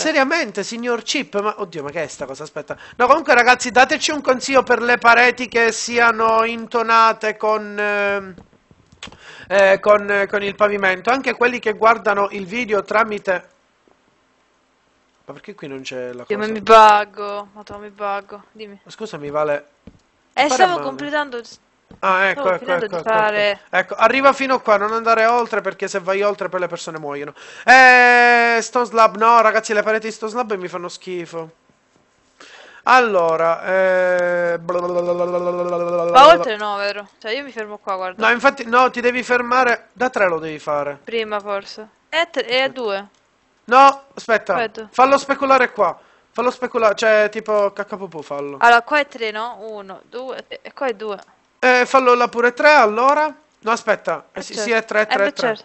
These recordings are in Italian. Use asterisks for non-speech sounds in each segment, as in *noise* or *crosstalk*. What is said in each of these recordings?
Seriamente, signor Chip, ma oddio, ma che è sta cosa? Aspetta. No, comunque, ragazzi, dateci un consiglio per le pareti che siano intonate con. Eh... Eh, con, eh, con, il pavimento. Anche quelli che guardano il video tramite... Ma perché qui non c'è la cosa? Io ma mi buggo, madonna mi buggo, dimmi. Ma scusami Vale... Eh, stavo male. completando Ah, ecco ecco, ecco, ecco, ecco, fare... ecco, Arriva fino a qua, non andare oltre perché se vai oltre poi le persone muoiono. Eh, Stone Slab, no, ragazzi, le pareti di Stone Slab mi fanno schifo. Allora, eh... Ma oltre no, vero? Cioè io mi fermo qua, guarda. No, infatti, no, ti devi fermare. Da tre lo devi fare. Prima forse. E, tre, a due. No, aspetta. aspetta. Fallo speculare qua. Fallo speculare, cioè tipo caccapupu fallo. Allora, qua è tre, no? Uno, due, e qua è due. Eh, fallo là pure 3 allora. No, aspetta. Eh, sì, certo. sì, è 3, 3, 3.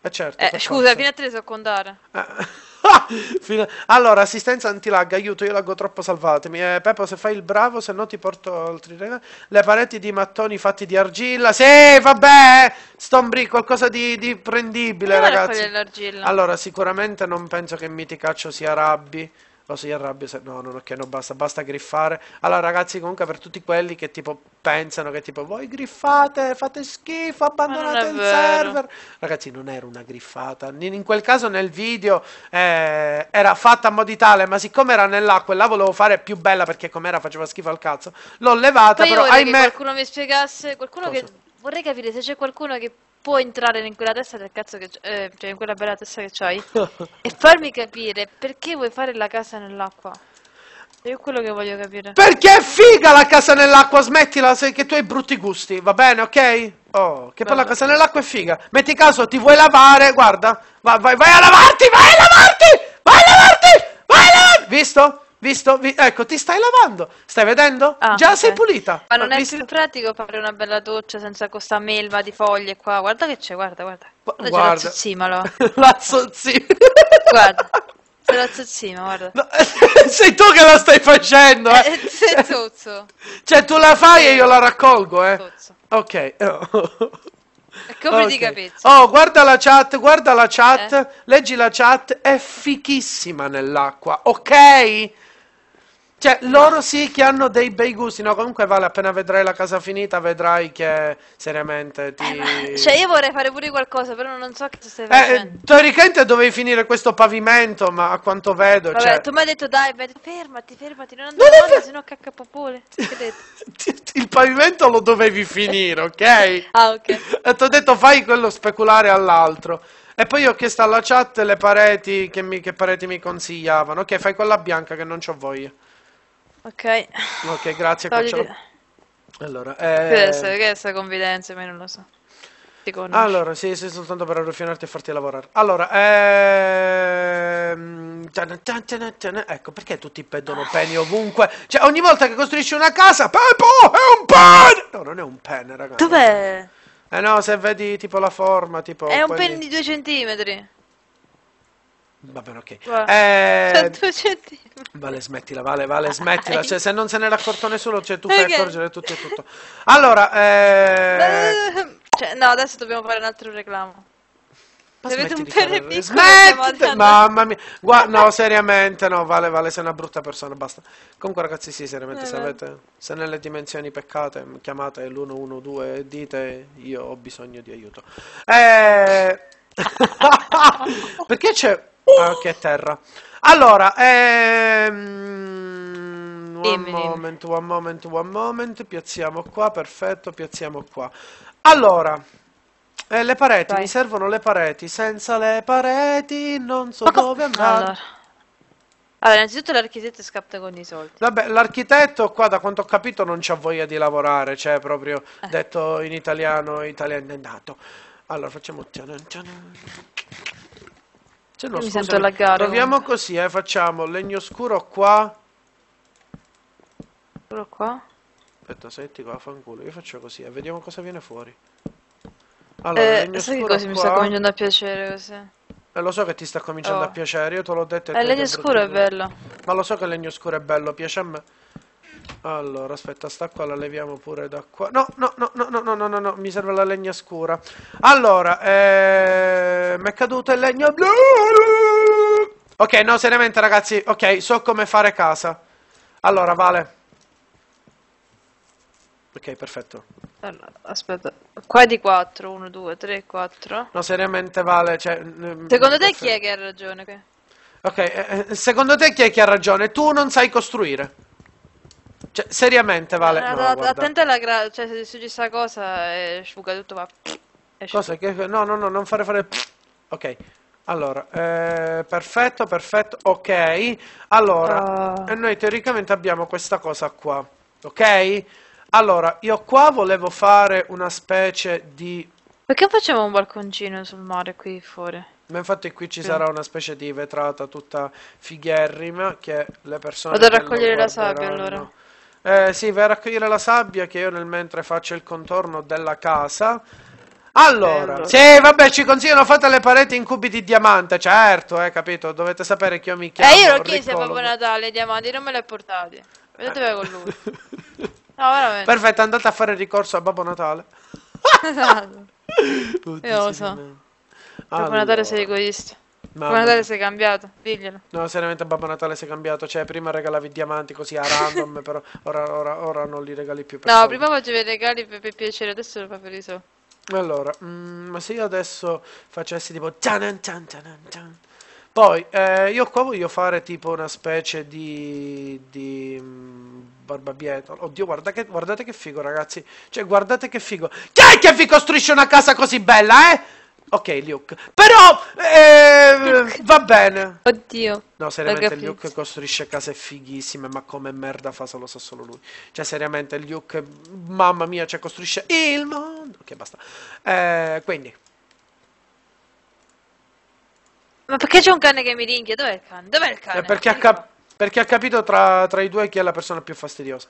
Eh certo. Eh, scusa, forza. a 3 so Eh. *laughs* allora, assistenza anti-lag, aiuto, io laggo troppo, salvatemi. Eh, Peppo, se fai il bravo, se no ti porto altri regali. Le pareti di mattoni fatti di argilla. Sì, vabbè! Stombri, qualcosa di, di prendibile, ragazzi. Allora, sicuramente non penso che Miticaccio sia rabbi. No, si arrabbia se... No, non, ok, non basta, basta griffare. Allora, ragazzi, comunque per tutti quelli che tipo pensano che tipo voi griffate, fate schifo, abbandonate il server. Ragazzi, non era una griffata. In quel caso nel video eh, era fatta a modo di tale, ma siccome era nell'acqua e la volevo fare più bella perché com'era faceva schifo al cazzo, l'ho levata, Poi però ahimè... Vorrei che qualcuno mi spiegasse, qualcuno Cosa? che vorrei capire se c'è qualcuno che può entrare in quella testa del cazzo che eh, cioè in quella bella testa che c'hai e farmi capire perché vuoi fare la casa nell'acqua. Io quello che voglio capire. Perché è figa la casa nell'acqua, smettila se che tu hai brutti gusti, va bene, ok? Oh, che poi la casa nell'acqua è figa. Metti caso, ti vuoi lavare, guarda, vai, vai, vai a lavarti, vai a lavarti, vai a lavarti, vai a lavarti, visto? Visto? Vi- ecco, ti stai lavando, stai vedendo? Ah, Già okay. sei pulita. Ma non è più pratico fare una bella doccia senza questa melma di foglie qua. Guarda che c'è, guarda, guarda. Guarda, guarda. la zozzimalo. la zozzimalo. guarda. C'è la *laughs* zozzima, guarda. No, eh, sei tu che la stai facendo, eh. eh? sei zozzo. Cioè, tu la fai e io la raccolgo, eh? Zozzo. Ok. okay. Oh, guarda la chat, guarda la chat, eh? leggi la chat, è fichissima nell'acqua, ok? Cioè, loro sì che hanno dei bei gusti, no? Comunque, vale, appena vedrai la casa finita, vedrai che seriamente eh, ti. Eh, cioè, io vorrei fare pure qualcosa, però non so che stai eh, facendo. Eh, teoricamente dovevi finire questo pavimento, ma a quanto vedo. Vabbè, cioè... tu mi hai detto, dai, detto, fermati, fermati, non andare avanti, sennò cacca popole. *laughs* Il pavimento lo dovevi finire, ok? *laughs* ah, ok. E ti ho detto, fai quello speculare all'altro. E poi ho chiesto alla chat le pareti che, mi, che pareti mi consigliavano. Ok, fai quella bianca che non c'ho voglia. Ok. Ok, grazie. Allora, eh... che, è, che è confidenza, ma non lo so. Allora, sì, sì, soltanto per arruffinarti e farti lavorare. Allora, ehm... ecco perché tutti pedono ah. peni ovunque. Cioè, ogni volta che costruisci una casa, Peppo, è un pen! No, non è un pen, ragazzi. Dov'è? Eh no, se vedi tipo la forma, tipo... È un pen di due centimetri. Va bene, ok. Wow. Eh, vale, smettila, vale, vale, smettila. Cioè, se non se ne era accorto nessuno, cioè, tu okay. fai accorgere tutto e tutto. Allora, eh, eh... cioè, no, adesso dobbiamo fare un altro reclamo. Ma un pene piccolo, mamma mia, Gua- no, seriamente, no, vale, vale, sei una brutta persona, basta. Comunque, ragazzi, sì, seriamente, eh, se, avete, se nelle dimensioni peccate, chiamate l'112 e dite, io ho bisogno di aiuto. Eh... *laughs* *laughs* Perché c'è anche a terra. Allora, ehm... One moment, one moment, one moment. Piazziamo qua, perfetto, piazziamo qua. Allora, eh, le pareti, Vai. mi servono le pareti. Senza le pareti non so Ma dove andare. Allora. allora, innanzitutto l'architetto scappa con i soldi. Vabbè, l'architetto qua, da quanto ho capito, non c'ha voglia di lavorare. Cioè, proprio eh. detto in italiano, italiano è nato. Allora, facciamo... Se no, Mi scusami, sento laggare. Proviamo comunque. così, eh, facciamo legno scuro qua. Scuro qua. Aspetta, senti qua, fanculo. Io faccio così, eh, vediamo cosa viene fuori. Allora, eh, sai che cosa mi sta cominciando a piacere così? Eh, lo so che ti sta cominciando oh. a piacere, io te l'ho detto. Eh, legno scuro è bello. Ma lo so che legno scuro è bello, piace a me. Allora, aspetta, sta qua, la leviamo pure da qua. No, no, no, no, no, no, no, no, no mi serve la legna scura. Allora, eh, mi è caduto il legno blu. Ok, no, seriamente ragazzi, ok, so come fare casa. Allora, Vale. Ok, perfetto. Allora, aspetta, qua è di 4, 1, 2, 3, 4. No, seriamente Vale, cioè... Secondo te chi è che ha ragione? Ok, eh, eh, secondo te chi è che ha ragione? Tu non sai costruire. Cioè, seriamente vale. Eh, no, no, no attento alla gra... cioè, se succede questa cosa e eh, sfuga tutto va. Cosa che... No, no, no, non fare fare. Ok. Allora, eh, perfetto, perfetto, ok. Allora, uh... noi teoricamente abbiamo questa cosa qua, ok? Allora, io qua volevo fare una specie di... Perché facciamo un balconcino sul mare qui fuori? Ma infatti qui ci sì. sarà una specie di vetrata tutta figherrima che le persone... Vado a raccogliere la sabbia allora. Eh, sì, vai a raccogliere la sabbia che io nel mentre faccio il contorno della casa. Allora, sì, vabbè, ci consigliano fate le pareti in cubi di diamante, certo, eh, capito? Dovete sapere che io mi chiamo. Eh, io lo chiesi a Babbo Natale, i diamanti, non me li ha portati. Vedete eh. con lui. *laughs* No, veramente. Perfetto, andate a fare ricorso a Babbo Natale. *laughs* esatto. io lo so. Allora. Babbo Natale sei egoista. Babbo Natale si è cambiato, diglielo. No, seriamente Babbo Natale si è cambiato. Cioè, prima regalavi diamanti così a random, *laughs* però ora, ora, ora non li regali più. Per no, soldi. prima facevi i regali per, per, piacere, adesso lo fa per i soldi. Allora, mm, ma se io adesso facessi tipo... Poi, eh, io qua voglio fare tipo una specie di... di um, barbabietola. Oddio, guarda che, guardate che figo, ragazzi. Cioè, guardate che figo. Chi è che vi costruisce una casa così bella, eh? Ok, Luke. Però eh, va bene. Oddio. No, seriamente Luke costruisce case fighissime, ma come merda fa se lo sa solo lui. Cioè, seriamente, Luke, mamma mia, cioè costruisce il mondo. Ok, basta. Eh, quindi. Ma perché c'è un cane che mi ringhia? Dov'è il cane? Dov'è il cane? Eh, perché, ha perché, ha capito tra, tra i due chi è la persona più fastidiosa.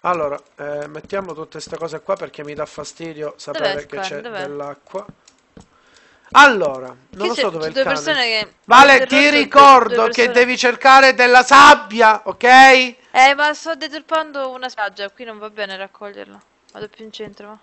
Allora, eh, mettiamo tutte queste cose qua perché mi dà fastidio sapere che c'è dell'acqua. Allora, non che lo so dove è il cane. persone che Vale, ti ricordo che devi cercare della sabbia, ok? Eh, ma sto deturpando una spiaggia, qui non va bene raccoglierla. Vado più in centro, ma.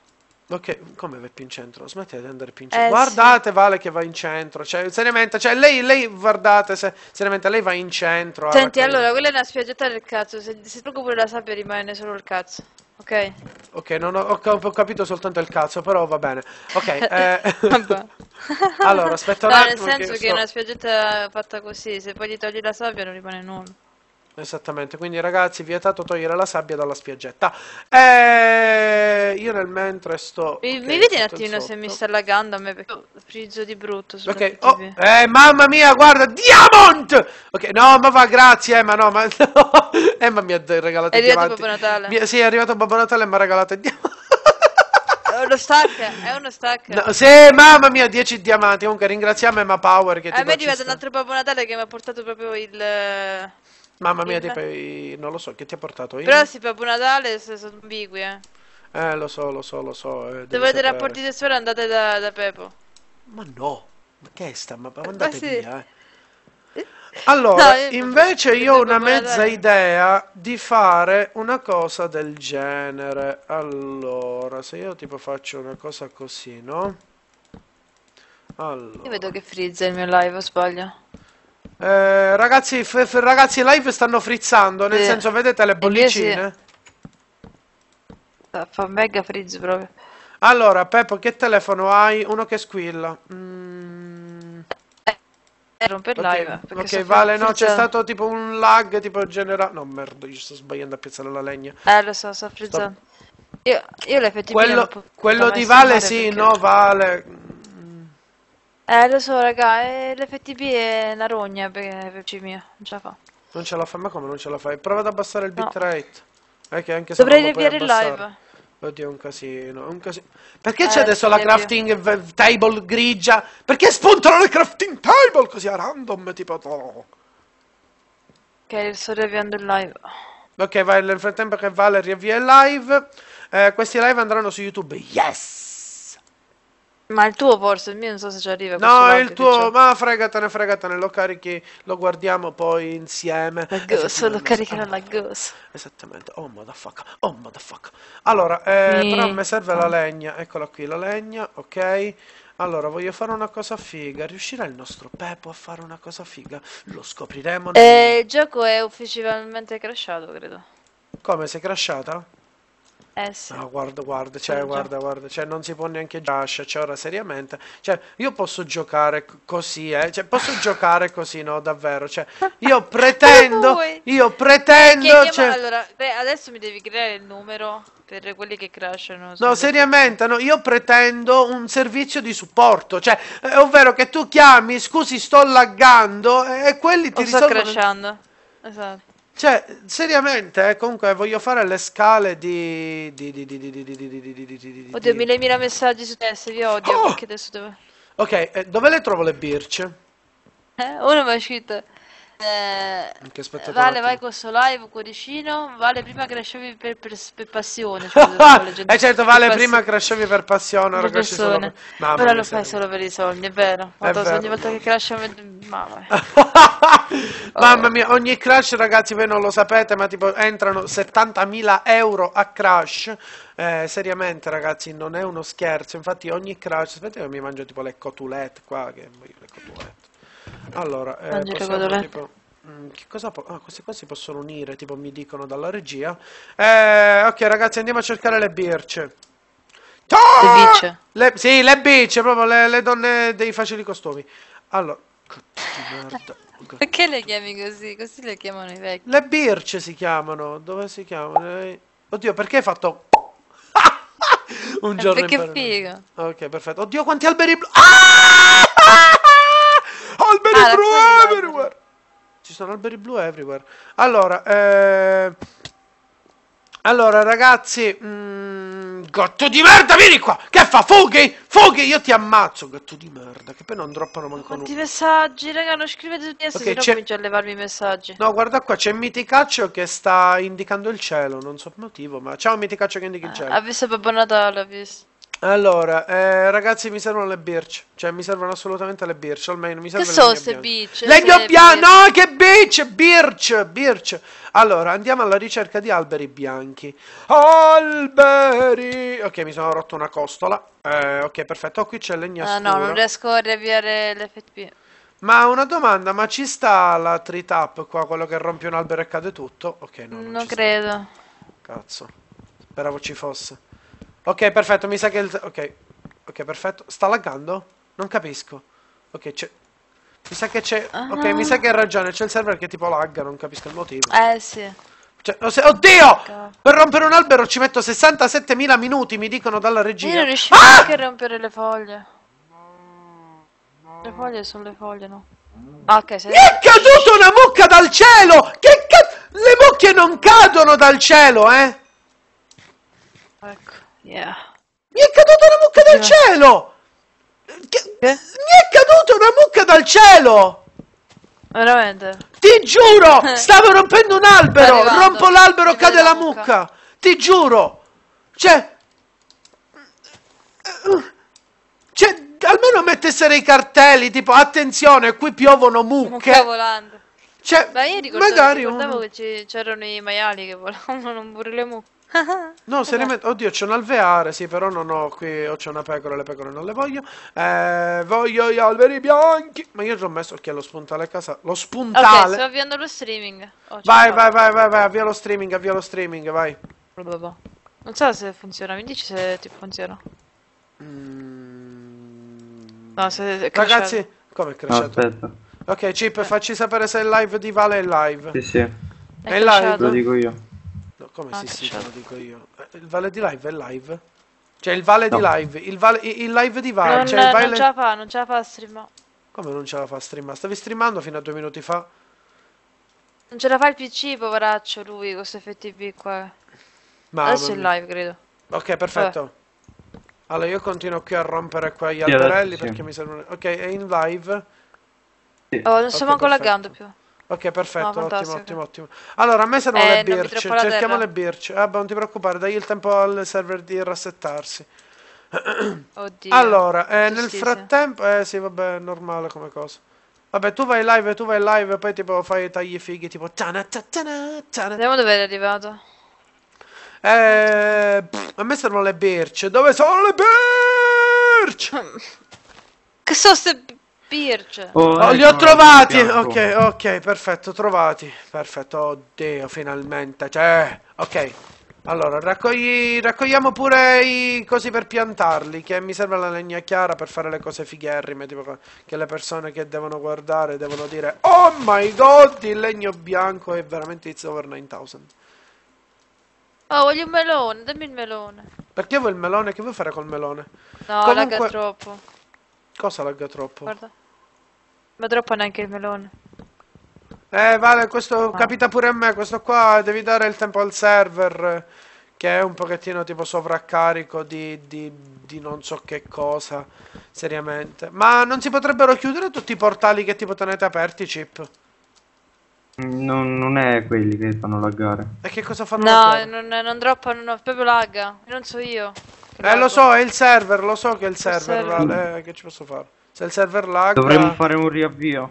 Ok, come va più in centro? Smettete di andare più in eh, centro. Eh, guardate, sì. Vale che va in centro. Cioè, seriamente, cioè, lei, lei, guardate, se, seriamente, lei va in centro. Eh, Senti, allora, quella è una spiaggetta del cazzo. Se, se tocco pure la sabbia rimane solo il cazzo. Ok. Ok, non ho, ho, capito soltanto il cazzo, però va bene. Ok. *laughs* Eh... *laughs* allora, aspetta un attimo. Nel senso che, sto... che una spiaggetta fatta così, se poi gli togli la sabbia non rimane nulla. Esattamente, quindi ragazzi, vietato togliere la sabbia dalla spiaggetta. E... Eh, io nel mentre sto... Mi, okay, mi vedi un attimo se mi sta laggando a me perché ho frizzo di brutto sulla Oh, eh, mamma mia, guarda, Diamond! Ok, no, ma va, grazie, Emma, no, ma... *laughs* No. Emma mi ha regalato È arrivato Babbo Natale. Mi... Sì, è arrivato Babbo Natale e mi ha regalato Diamond. È uno stack, è uno stack. No, se mamma mia, 10 diamanti. Comunque ringraziamo Emma Power che ti A me è arrivato un altro Babbo Natale che mi ha portato proprio il Mamma mia, tipo, non lo so, che ti ha portato io? Però si Babbo Natale sono ambigui, eh. Eh, lo so, lo so, lo so. Eh, Se volete rapporti sessuali andate da, da Pepo. Ma no, ma che è sta? Ma, ma andate ma sì. via, eh. Allora, no, invece io ho una mezza Natale. idea di fare una cosa del genere. Allora, se io tipo faccio una cosa così, no? Allora. Io vedo che frizza il mio live, o sbaglio? Eh, ragazzi, ragazzi live stanno frizzando, nel Sì. senso vedete le bollicine? Fa mega frizz proprio. Allora, Peppo, che telefono hai? Uno che squilla. Mm, Eh, romper ok, live. ok, vale, no, c'è stato tipo un lag, tipo generale... No, merda, io sto sbagliando a piazzare la legna. Eh, lo so, sto frizzando. Io, io le FTP Quello, quello di Vale, stampare sì, perché- no, Vale. Eh, lo so, raga, eh, l'FTP è una rogna per PC mio, non ce la fa. Non ce la fai, ma come non ce la fai? Prova ad abbassare il bitrate. No. Eh, che anche se Dovrei riavviare il live. Oddio, è un casino, è un casino. Perché eh, c'è adesso la crafting table grigia? Perché spuntano le crafting table così a random, tipo... Oh. Ok, sto riavviando il live. Ok, vai, nel frattempo che Valerie riavvia il live, eh, questi live andranno su YouTube. Yes! Ma il tuo forse, il mio non so se ci arriva. No, il tuo, ma fregatene, fregatene, lo carichi, lo guardiamo poi insieme. La ghost, lo caricherà la ghost. Esattamente, oh motherfucker, oh motherfucker. Allora, eh, Mi... però mi serve la legna, eccola qui, la legna, ok. Allora, voglio fare una cosa figa. Riuscirà il nostro Pepo a fare una cosa figa? Lo scopriremo. Nel... Eh, il gioco è ufficialmente crashato, credo. Come, sei crashata? Eh sì. No, guarda, guarda, cioè, guarda, guarda, cioè, non si può neanche giaccia, cioè, ora seriamente, cioè, io posso giocare così, eh, cioè, posso *laughs* giocare così, no, davvero, cioè, *laughs* io pretendo, io pretendo, Perché, cioè... allora, beh, adesso mi devi creare il numero per quelli che crashano. No, seriamente, no, io pretendo un servizio di supporto, cioè, eh, ovvero che tu chiami, scusi, sto laggando, e, quelli ti o risolvono... sto crashando, esatto. Cioè, seriamente, comunque voglio fare le scale di... di, di, di Oddio, mille mila messaggi su testa, vi odio, perché adesso devo... Ok, dove le trovo le birce? Eh, una mi è uscita. Eh, vale, vai con questo live, cuoricino. Vale, prima crashavi per, per, per passione. *laughs* Cioè, eh certo, vale, per prima crashavi per passione. Per ora solo per... Mamma Però lo fai solo per i soldi, è vero. È vero. Ogni volta che crash... Mamma. *laughs* Mamma mia, ogni crash, ragazzi, voi non lo sapete, ma tipo entrano 70.000 euro a crash. Eh, seriamente, ragazzi, non è uno scherzo. Infatti, ogni crash. Aspetta, che mi mangio tipo le cotulette qua. Che voglio le cotulette. Allora, eh, possiamo, tipo, mh, mm, che cosa po ah, queste qua si possono unire, tipo mi dicono dalla regia. Eh, ok ragazzi, andiamo a cercare le birce. Ciao! Le bice. Le, sì, le bice, proprio le, le donne dei facili costumi. Allora, *laughs* perché le chiami così? Così le chiamano i vecchi. Le birce si chiamano. Dove si chiamano? Eh, oddio, perché hai fatto *laughs* un eh, giorno perché è figo. Ok, perfetto. Oddio, quanti alberi blu. Ah! alberi ah, blu everywhere. Ci sono alberi blu everywhere. Allora, eh... allora ragazzi, mh... Mm, gatto di merda, vieni qua. Che fa? Fughi? Fughi, io ti ammazzo, gatto di merda. Che poi non droppano manco Quanti nulla. messaggi, raga, non scrivete tutti adesso, okay, se comincio a levarmi i messaggi. No, guarda qua, c'è Miticaccio che sta indicando il cielo, non so il motivo, ma ciao Miticaccio che indica il ah, cielo. Ah, ha visto Babbo Natale, ha visto. Allora, eh, ragazzi, mi servono le birch. Cioè, mi servono assolutamente le birch. Almeno mi servono che le so se birch. Legno bianco. No, che birch! Birch! Birch! Allora, andiamo alla ricerca di alberi bianchi. Alberi! Ok, mi sono rotto una costola. Eh, ok, perfetto. qui c'è legnastura. Ah, no, non riesco a riavviare l'FP. Ma una domanda, ma ci sta la tree tap qua, quello che rompe un albero e cade tutto? Ok, no, non, non credo. Sta. Cazzo. Speravo ci fosse. Ok, perfetto, mi sa che il... Ok, ok, perfetto. Sta laggando? Non capisco. Ok, c'è... Mi sa che c'è... Ok, mi sa ah. che hai ragione, c'è il server che tipo lagga, non capisco il motivo. Eh, sì. Cioè, se... Oddio! Cacca. Per rompere un albero ci metto 67.000 minuti, mi dicono dalla regia. Io non riuscivo ah! neanche a rompere le foglie. Le foglie sono le foglie, no? Ah, ok, sei... Mi è caduta una mucca dal cielo! Che cazzo... Le mucche non cadono dal cielo, eh! Yeah. Mi è caduta una mucca dal cielo! Che- Mi è caduta una mucca dal cielo! Veramente? Ti giuro! *laughs* Stavo rompendo un albero! Rompo l'albero, Mi cade la mucca! Ti giuro! Cioè... Cioè, almeno mettessero i cartelli, tipo, attenzione, qui piovono mucche! Mucca volante. Cioè, Ma io ricordavo, magari ricordavo uno... che c'erano i maiali che volavano, non pure le mucche no, *laughs* seriamente, oddio, c'è un alveare, sì, però non ho qui, o c'è una pecora, le pecore non le voglio. Eh, voglio gli alberi bianchi. Ma io ci ho messo chi lo spuntale a casa. Lo spuntale. Ok, sto avviando lo streaming. Oh, vai, vai, vai, vai, vai, avvia lo streaming, avvia lo streaming, vai. Non so se funziona, mi dici se ti funziona. Mm... No, se è Ragazzi, come è cresciuto? No, ok, Chip, eh. facci sapere se il live di Vale è live. Sì, sì. È, è live. Lo dico io come ah, si sito lo dico io? Eh, il Vale di Live è live? Cioè il Vale no. di Live, il, vale, il live di Vale. Non, cioè, non vale... ce la fa, non ce la fa a streamare. Come non ce la fa a streamare? Stavi streamando fino a due minuti fa? Non ce la fa il PC, poveraccio lui, con questo FTP qua. Ma Adesso è in live, credo. Ok, perfetto. Vabbè. Allora, io continuo qui a rompere qua gli alberelli perché sì. mi servono... Ok, è in live. Sì. Oh, non okay, sto manco laggando più. Ok, perfetto, no, ottimo, ottimo, ottimo. Allora, a me servono eh, le birce, cerchiamo le birce. Vabbè, ah, boh, non ti preoccupare, dai il tempo al server di rassettarsi. *clears throat* Oddio. Allora, eh, nel frattempo... Eh sì, vabbè, è normale come cosa. Vabbè, tu vai live, tu vai live, poi tipo fai tagli fighi, tipo... Tana, tana, tana. Vediamo dove è arrivato. Eh, pff, a me servono le birce. Dove sono le birce? *laughs* che sono ste Birch. Oh, oh, eh, li ho trovati. Ok, ok, perfetto, trovati. Perfetto, oddio, finalmente. Cioè, ok. Allora, raccogli... raccogliamo pure i cosi per piantarli, che mi serve la legna chiara per fare le cose figherrime, tipo che le persone che devono guardare devono dire Oh my god, il legno bianco è veramente it's over 9000. Oh, voglio un melone, dammi il melone. Perché vuoi il melone? Che vuoi fare col melone? No, Comunque... lagga troppo. Cosa lagga troppo? Guarda. Ma troppo neanche il melone. Eh, vale, questo ah. capita pure a me. Questo qua devi dare il tempo al server. Che è un pochettino tipo sovraccarico di, di, di non so che cosa. Seriamente. Ma non si potrebbero chiudere tutti i portali che tipo tenete aperti, Chip? Non, non, è quelli che fanno laggare. E che cosa fanno? No, non, non droppa, non, proprio lagga. Non so io. Eh, lo so, è il server, lo so che è il server, server. Vale, eh, che ci posso fare? Se il server lag. Dovremmo fare un riavvio.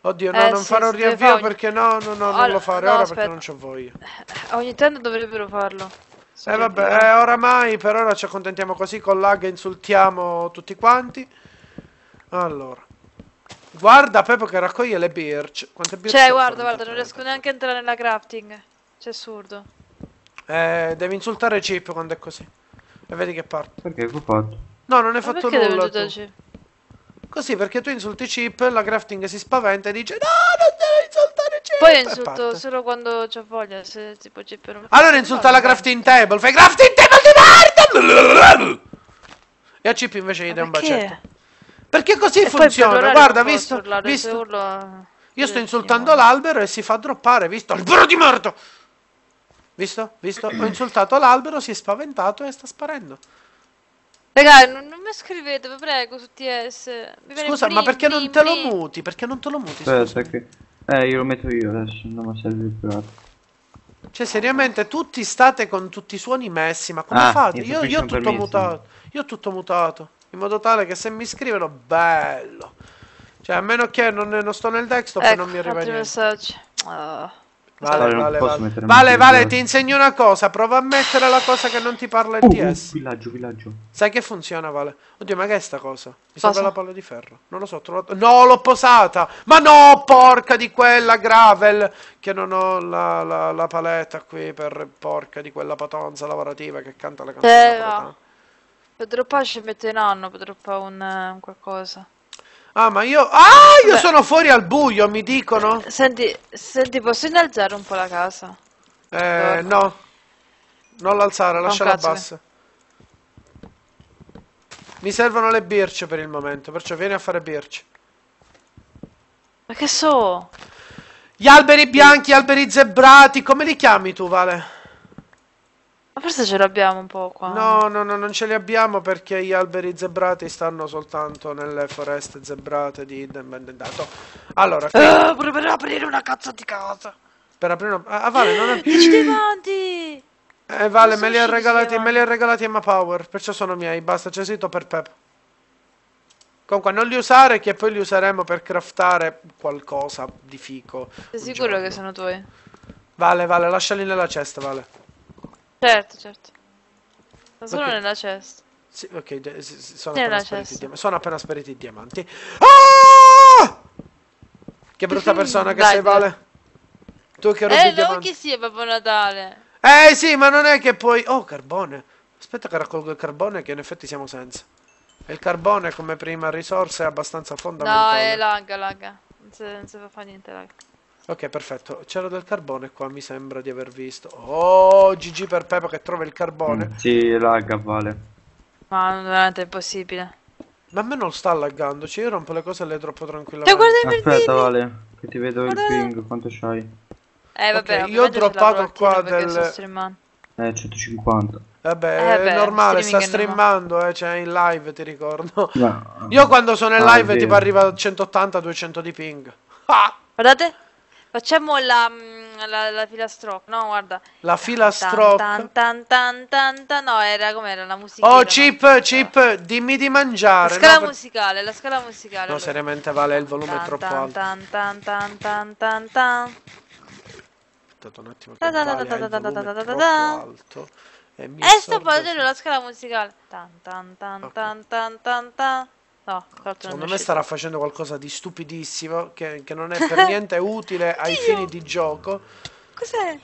Oddio, eh, no, eh, non fare un riavvio ogni... perché no, no, no, All... non lo fare no, ora aspetta. perché non c'ho voglia. Eh, ogni tanto dovrebbero farlo. Eh vabbè, eh, oramai per ora ci accontentiamo così con lag insultiamo tutti quanti. Allora. Guarda Pepo che raccoglie le birch. Quante birch? Cioè, guarda, guarda, non riesco neanche a entrare nella crafting. C'è assurdo. Eh, devi insultare Chip quando è così. E vedi che parte. Perché fatto? No, non hai fatto nulla. Perché devi insultare Chip? Così perché tu insulti Chip, la crafting si spaventa e dice no, non devi insultare Chip. Poi insulto solo quando c'ho voglia, se tipo Chip non... Allora insulta la crafting table, fai crafting table di merda! E a Chip invece gli dai un bacetto. Perché così funziona, guarda, visto... Urlare, visto... Urlo... Io sto insultando l'albero e si fa droppare, visto? Albero di merda! Visto? Visto? Ho insultato l'albero, si è spaventato e sta sparendo. Raga, non, non mi scrivete, vi prego, su TS. Scusa, ma perché non te lo muti? Perché non te lo muti? Aspetta, che... Eh, io lo metto io adesso, non mi serve il privato. Cioè, seriamente, tutti state con tutti i suoni messi, ma come ah, fate? Io, io ho tutto permesso. mutato. Io ho tutto mutato. In modo tale che se mi scrivono, bello. Cioè, a meno che non, non sto nel desktop ecco, non mi ecco, arriva niente. messaggi. Uh. Vale, vale, vale. Vale, vale, ti insegno una cosa. Prova a mettere la cosa che non ti parla il DS. Uh, uh villaggio, villaggio. Sai che funziona, Vale? Oddio, ma che è sta cosa? Mi serve la palla di ferro. Non lo so, trovato... No, l'ho posata! Ma no, porca di quella gravel! Che non ho la, la, la paletta qui per porca di quella patonza lavorativa che canta la canzone. Eh, no. Pedro Pace mette un anno, Pedro un, un qualcosa. Ah, ma io... Ah, io Beh. sono fuori al buio, mi dicono. Senti, senti, posso innalzare un po' la casa? Eh, no. Non l'alzare, lasciala cazzo, bassa. Mi servono le birce per il momento, perciò vieni a fare birce. Ma che so? Gli alberi bianchi, gli alberi zebrati, come li chiami tu, Vale? Ma forse ce l'abbiamo un po' qua. No, no, no, non ce li abbiamo perché gli alberi zebrati stanno soltanto nelle foreste zebrate di Dato. Allora, uh, per aprire una cazzo di casa. Per aprire una Ah, ah Vale, non è più *gasps* diamanti. Eh, Vale, me li ha regalati, me li ha regalati Emma Power, perciò sono miei. Basta, c'è sito per Pep. Comunque, non li usare che poi li useremo per craftare qualcosa di fico. Sei sicuro giorno. che sono tuoi? Vale, vale, lasciali nella cesta, vale. Certo, certo. Ma solo okay. nella cesta. Sì, ok, sono nella appena, spariti i, sono appena spariti i diamanti. Ah! Che brutta *laughs* persona che Dai, sei, Vale. Tu che rubi eh, i diamanti. Eh, non che sia Babbo Natale. Eh, sì, ma non è che poi... Oh, carbone. Aspetta che raccolgo il carbone che in effetti siamo senza. E il carbone, come prima risorsa, è abbastanza fondamentale. No, è lag, lag. Non si, non fa niente lagga. Ok, perfetto. C'era del carbone qua, mi sembra di aver visto. Oh, GG per Peppa che trova il carbone. Mm, sì, lagga, vale. Ma non veramente è possibile. Ma a me non sta laggando, cioè io rompo le cose e le troppo tranquillamente. Guarda i Aspetta, Vale, che ti vedo guarda. il ping, quanto c'hai? Eh, vabbè, okay, io ho droppato qua del... Eh, 150. Vabbè, eh, beh, è normale, sta streamando, eh, cioè in live, ti ricordo. No, io quando sono in ah, live tipo arriva a 180-200 di ping. Ah! Guardate. Facciamo la, la, la filastrocca. No, guarda. La filastrocca. Tan, tan, tan, tan, no, era com'era la musica. Oh, Chip, ma... Chip, dimmi di mangiare. La scala no, musicale, la scala musicale. No, allora. seriamente vale, il volume tan, è troppo alto. Tan, tan, tan, tan, tan, tan. Aspettate un attimo che da, vale, da, da, da, da, da, da, da, da, da. alto. E, mi e sto parlando della scala musicale. Tan, tan, tan, okay. tan, tan, tan, tan. No, Secondo me starà facendo qualcosa di stupidissimo che, che non è per *laughs* niente utile ai Dio. fini di gioco. Cos'è?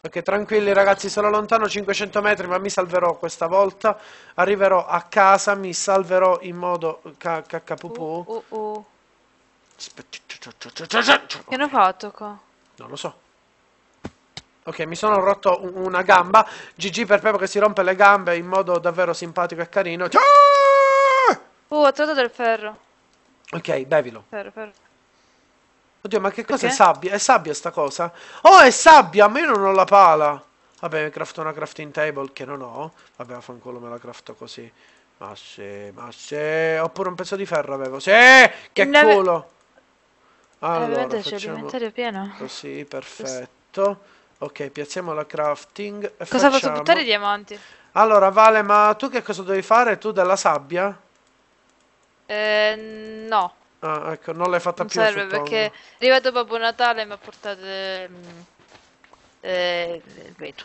Perché tranquilli ragazzi, sono lontano 500 metri, ma mi salverò questa volta. Arriverò a casa, mi salverò in modo caccapupu. Uh, uh, uh. Che hanno fatto qua? Non lo so. Ok, mi sono rotto una gamba. GG per Pepo che si rompe le gambe in modo davvero simpatico e carino. Ciao! Uh, ho trovato del ferro. Ok, bevilo. Ferro, ferro. Oddio, ma che cosa Perché? è sabbia? È sabbia sta cosa? Oh, è sabbia! Ma io non ho la pala! Vabbè, mi crafto una crafting table che non ho. Vabbè, fanculo, me la crafto così. Ma se, ma sì. Oppure un pezzo di ferro avevo. Sì! Che ne culo! Eh, allora, eh, c'è l'inventario pieno. Così, perfetto. Ok, piazziamo la crafting. E cosa facciamo... posso buttare i diamanti? Allora, Vale, ma tu che cosa devi fare? Tu della sabbia? Eh, no. Ah, ecco, non l'hai fatta non più. Serve perché è arrivato Babbo Natale e mi ha portato mm, eh, il vetro.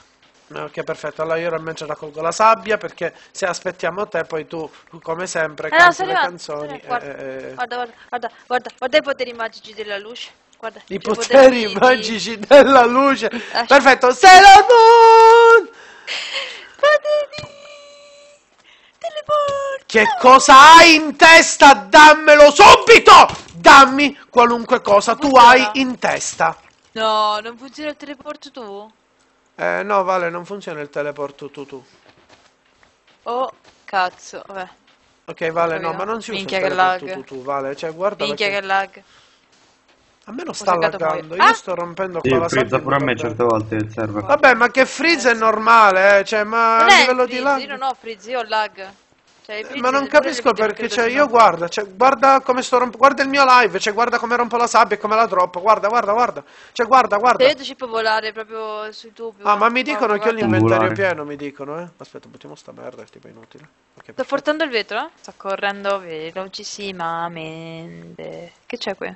Ok, perfetto. Allora io mentre raccolgo la sabbia perché se aspettiamo te poi tu, come sempre, eh no, le canzoni. Guarda, eh, guarda, eh. guarda, guarda, guarda, guarda i poteri magici della luce. Guarda, I poteri, poteri magici di... della luce. Lascia. Perfetto. Sailor Moon! *laughs* Che cosa hai in testa? Dammelo subito! Dammi qualunque cosa tu hai in testa. No, non funziona il teleporto tu? Eh, no, Vale, non funziona il teleporto tu tu. Oh, cazzo, vabbè. Ok, Vale, no, ma non si Minchia il teleporto tu tu, Vale, cioè guarda Minchia perché... che lag. A me non sta laggando, io ah! sto rompendo qua sì, la sabbia. pure a me certe volte il server. Vabbè, ma che frizz è eh, normale, eh? cioè, ma non a livello freeze, di lag. Io non ho frizz, io ho lag. Cioè, eh, ma non capisco perché, cioè, io guarda, cioè, guarda come sto rompendo, guarda il mio live, cioè, guarda come rompo la sabbia e come la troppo, guarda, guarda, guarda, cioè, guarda, guarda. Te ci può volare proprio sui tubi. Ah, ma mi dicono guarda, che guarda. ho l'inventario pieno, mi dicono, eh. Aspetta, buttiamo sta merda, è tipo inutile. Okay, sto portando il vetro, eh? Sto correndo velocissimamente. Che c'è qui?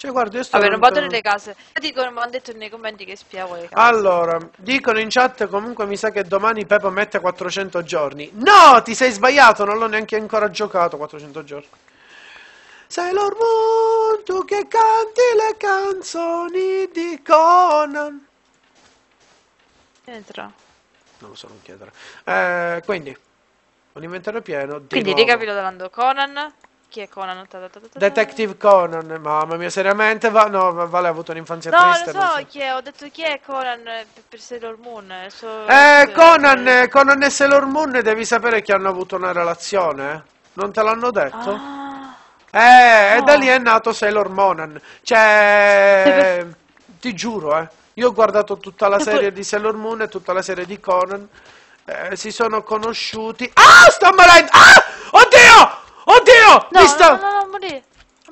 Cioè, guarda, io sto Vabbè, non vado nelle case. Dicono, mi hanno detto nei commenti che spiavo le case. Allora, dicono in chat comunque mi sa che domani Pepo mette 400 giorni. No, ti sei sbagliato, non l'ho neanche ancora giocato 400 giorni. Sailor Moon, tu che canti le canzoni di Conan. Entra. Non lo so, non chiedere. Eh, quindi, un inventario pieno. Di quindi, nuovo. ricapitolando, Conan, chi è Conan? Detective Conan, mamma mia, seriamente? Va... No, Vale ha avuto un'infanzia no, triste. No, lo so, so chi è, ho detto chi è Conan eh, per, Sailor Moon. Eh, so... Eh, Conan, eh, Conan e Sailor Moon devi sapere che hanno avuto una relazione. Non te l'hanno detto? Ah, eh, no. e da lì è nato Sailor Monan. Cioè, ti giuro, eh. Io ho guardato tutta la serie di Sailor Moon e tutta la serie di Conan. Eh, si sono conosciuti. Ah, sto morendo! Ah! Oddio! No, Mi sto... no, no, no, morì.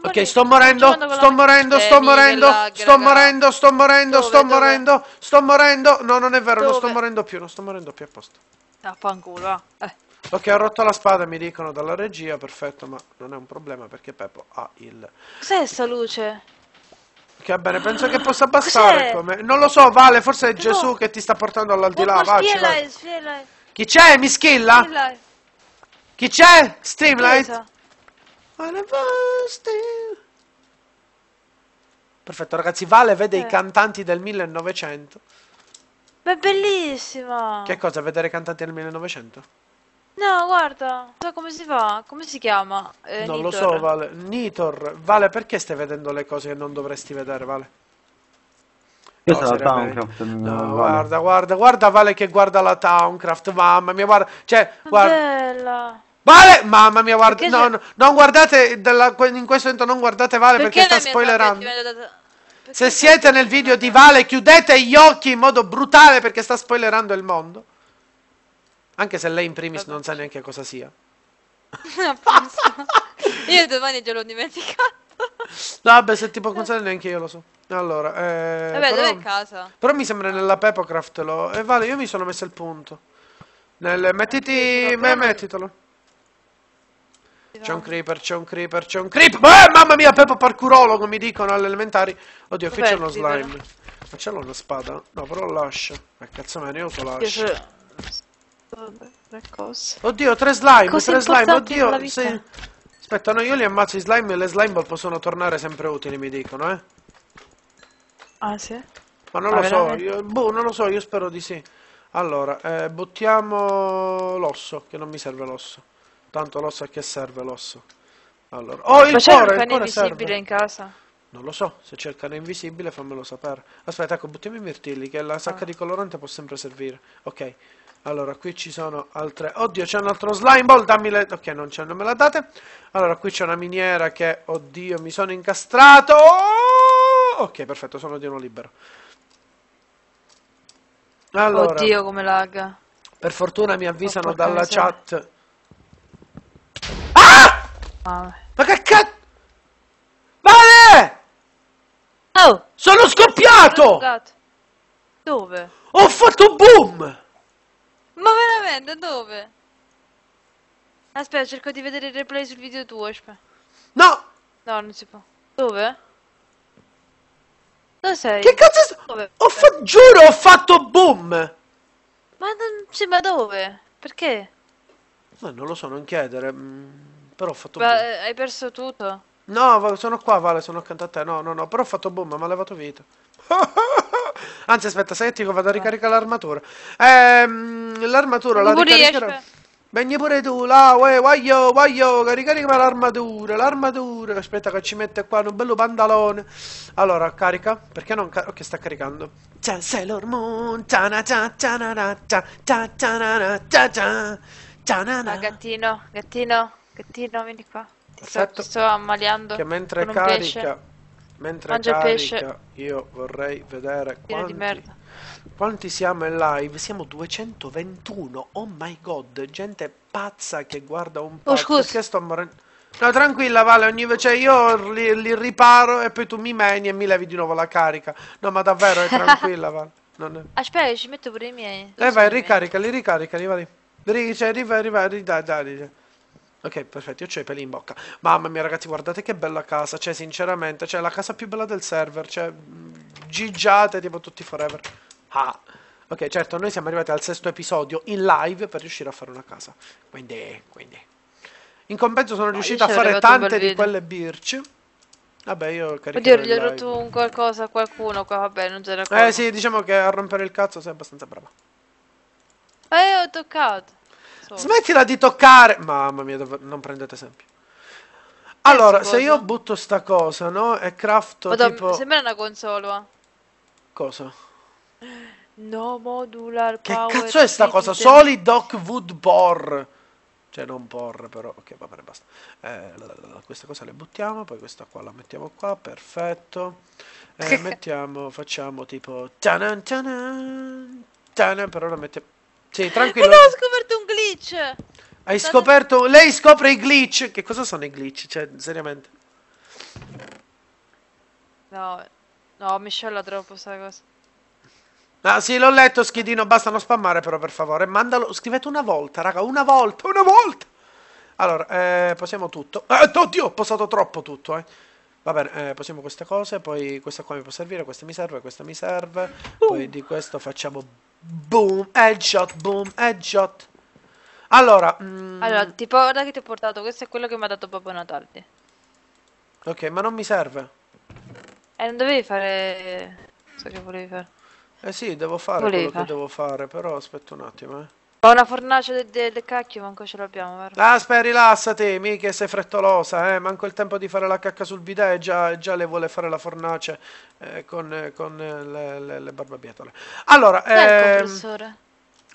Ok, sto morendo, sto morendo, sto morendo, sto morendo, sto morendo, sto morendo, sto morendo. No, non è vero, non sto morendo più, non sto morendo più apposta. Ah, fanculo, eh. eh. Ok, ho rotto la spada, mi dicono dalla regia, perfetto, ma non è un problema perché Peppo ha il... Cos'è sta luce? Che va bene, penso che possa bastare come... Non lo so, Vale, forse è Gesù che ti sta portando all'aldilà, vai, Chi c'è? Mi schilla? Chi c'è? Streamlight? Perfetto, ragazzi, Vale vede eh. i cantanti del 1900. Ma è bellissimo! Che cosa, vedere i cantanti del 1900? No, guarda, non so come si fa, come si chiama? Eh, non Nitor. lo so, Vale. Nitor, Vale, perché stai vedendo le cose che non dovresti vedere, Vale? Io no, sono la Towncraft. No, vale. guarda, guarda, guarda Vale che guarda la Towncraft, mamma mia, guarda, cioè, guarda. Bella. Vale, mamma mia, guarda, no, no, non guardate dalla, in questo momento non guardate Vale perché, perché sta spoilerando. se siete nel video di Vale, chiudete gli occhi in modo brutale perché sta spoilerando il mondo. Anche se lei in primis Vabbè. non sa neanche cosa sia. *laughs* io domani già l'ho dimenticato. vabbè, se tipo può consigliare neanche io lo so. Allora, eh, vabbè, però, è casa? Però mi sembra nella Pepocraft lo... E eh, vale, io mi sono messo il punto. Nel... Mettiti... Mettitelo. mettitelo. C'è un creeper, c'è un creeper, c'è un creeper. Eh, mamma mia, Peppa parkurologo, mi dicono alle elementari. Oddio, qui c'è uno slime. Ma c'è una spada? No, però lascia. Ma eh, cazzo me ne io lascia. Oddio, tre slime, Così tre slime, oddio. Sì. Aspetta, no, io li ammazzo i slime e le slime ball possono tornare sempre utili, mi dicono, eh. Ah, sì? Ma non ah, lo so, io, boh, non lo so, io spero di sì. Allora, eh, buttiamo l'osso, che non mi serve l'osso tanto l'osso a che serve l'osso? Allora, oh, il Ma c'è un cane invisibile serve. in casa? Non lo so, se c'è il cane invisibile fammelo sapere. Aspetta, ecco, buttiamo i mirtilli, che la ah. sacca ah. di colorante può sempre servire. Ok, allora, qui ci sono altre... Oddio, c'è un altro slime ball, dammi le... Ok, non, c'è, non me la date. Allora, qui c'è una miniera che... Oddio, mi sono incastrato! Ok, perfetto, sono di uno libero. Allora, Oddio, come lag. Per fortuna mi avvisano dalla chat ma che cazzo? Vale! Oh! Sono scoppiato! Dove? Ho fatto boom! Ma veramente, dove? Aspetta, cerco di vedere il replay sul video tuo, aspetta. No! No, non si può. Dove? Dove sei? Che cazzo dove? Ho fatto... Giuro, ho fatto boom! Ma non... Sì, ma dove? Perché? Ma non lo so, non chiedere. Mm. Però ho fatto boom. hai perso tutto. No, sono qua, Vale, sono accanto a te. No, no, no, però ho fatto boom, mi ha levato vita. *laughs* Anzi, aspetta, senti che vado a ah. ricaricare l'armatura. Ehm, l'armatura la ricaricherò. Vengi pure tu, là, uè, guaglio, guaglio, caricami l'armatura, l'armatura. Aspetta che ci mette qua un bello pantalone. Allora, carica, perché non carica? Ok, sta caricando. C'è Sailor Moon, ciana cia ciana cia ciana cia ciana cia Gattino, gattino. Che tiro, vieni qua. Ti Perfetto. sto, sto ammaliando. Che mentre carica, mentre Mangia carica, io vorrei vedere quanti, quanti siamo in live. Siamo 221. Oh my god, gente pazza che guarda un po'. Oh, scusa. Perché sto morendo? No, tranquilla, Vale, ogni... cioè io li, li, riparo e poi tu mi meni e mi levi di nuovo la carica. No, ma davvero, è tranquilla, Vale. *laughs* È... Aspetta, ci metto pure i miei. Dove eh vai, ricaricali, ricaricali, vai. Cioè, arriva, arriva, dai, dai. Ok, perfetto, io c'ho i peli in bocca. Mamma mia, ragazzi, guardate che bella casa. Cioè, sinceramente, cioè, la casa più bella del server. Cioè, mm, gigiate tipo tutti forever. Ah. Ok, certo, noi siamo arrivati al sesto episodio in live per riuscire a fare una casa. Quindi, quindi. In compenso sono riuscito a fare tante di quelle birch. Vabbè, io carico. Oddio, gli ho rotto un qualcosa a qualcuno qua, vabbè, non c'era cosa. Eh sì, diciamo che a rompere il cazzo sei abbastanza brava. Eh, ho toccato sotto. Smettila di toccare! Mamma mia, non prendete esempio. Allora, ecco, se io butto sta cosa, no? E crafto Madonna, tipo... sembra una console, Cosa? No, modular Che cazzo è sta cosa? Solid Oak Wood Bore. Cioè, non porre, però... Ok, va bene, basta. Eh, questa cosa le buttiamo, poi questa qua la mettiamo qua, perfetto. Eh, *laughs* mettiamo, facciamo tipo... Tanan, tanan, tanan, però la mettiamo... Sì, tranquillo. Raga, ho scoperto un glitch. Hai State... scoperto... Lei scopre i glitch. Che cosa sono i glitch? Cioè, seriamente. No, no, mi scella troppo sta cosa. Ah sì, l'ho letto, schidino, basta non spammare però, per favore. Mandalo, scrivete una volta, raga, una volta, una volta! Allora, eh, possiamo tutto. Eh, oddio, ho posato troppo tutto, eh. Va bene, eh, possiamo queste cose, poi questa qua mi può servire, questa mi serve, questa mi serve. Uh. Poi di questo facciamo Boom, headshot, boom, headshot. Allora, mm... allora tipo, guarda che ti ho portato, questo è quello che mi ha dato Babbo Natale. Ok, ma non mi serve. Eh, non dovevi fare... So che volevi fare. Eh sì, devo fare volevi quello fare. che devo fare, però aspetta un attimo, eh. Ho una fornace del de, de cacchio, manco ce l'abbiamo, vero? Aspetta, ah, rilassati, mica sei frettolosa, eh. Manco il tempo di fare la cacca sul bidet e già, già, le vuole fare la fornace eh, con, con, le, le, le barbabietole. Allora, eh, ehm...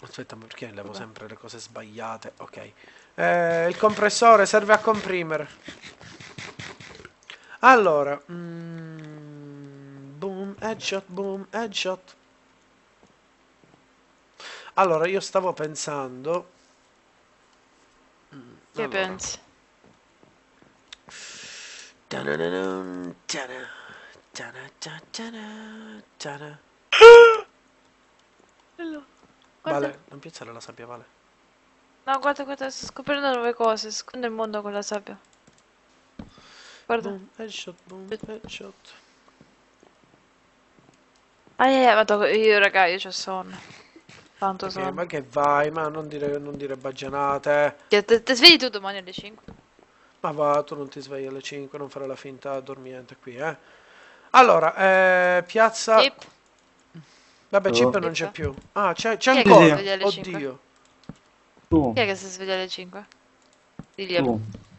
Aspetta, perché levo Vabbè. sempre le cose sbagliate? Ok. Eh, il compressore serve a comprimere. Allora, mm, boom, headshot, boom, headshot. Allora, io stavo pensando... Mm, che allora. pensi? Vale, non piazzare la sabbia, Vale. No, guarda, guarda, sto scoprendo nuove cose, scoprendo il mondo con la sabbia. Guarda. Boom, headshot, boom, headshot. Ah, yeah, vado, io raga, io ho sonno. Tanto Perché, Ma che vai, ma non dire, non dire baggianate. Ti, ti svegli tu domani alle 5? Ma va, tu non ti svegli alle 5, non fare la finta dormiente qui, eh. Allora, eh, piazza... Chip. Vabbè, oh. Chip non c'è più. Ah, c'è, ancora. Che Oddio. 5? Tu. Chi è che si sveglia alle 5? Diglielo.